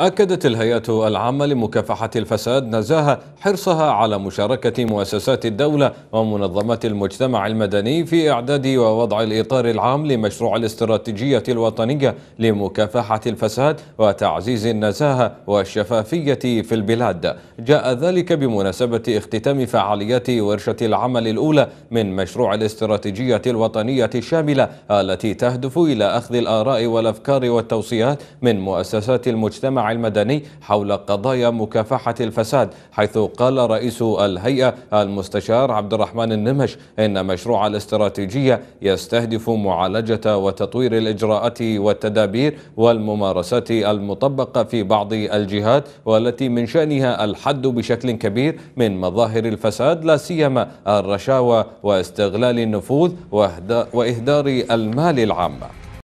أكدت الهيئة العامة لمكافحة الفساد نزاهة حرصها على مشاركة مؤسسات الدولة ومنظمات المجتمع المدني في إعداد ووضع الإطار العام لمشروع الاستراتيجية الوطنية لمكافحة الفساد وتعزيز النزاهة والشفافية في البلاد جاء ذلك بمناسبة اختتام فعاليات ورشة العمل الأولى من مشروع الاستراتيجية الوطنية الشاملة التي تهدف إلى أخذ الآراء والأفكار والتوصيات من مؤسسات المجتمع المدني حول قضايا مكافحة الفساد حيث قال رئيس الهيئة المستشار عبد الرحمن النمش إن مشروع الاستراتيجية يستهدف معالجة وتطوير الإجراءات والتدابير والممارسات المطبقة في بعض الجهات والتي من شأنها الحد بشكل كبير من مظاهر الفساد لا سيما الرشاوى واستغلال النفوذ وإهدار المال العام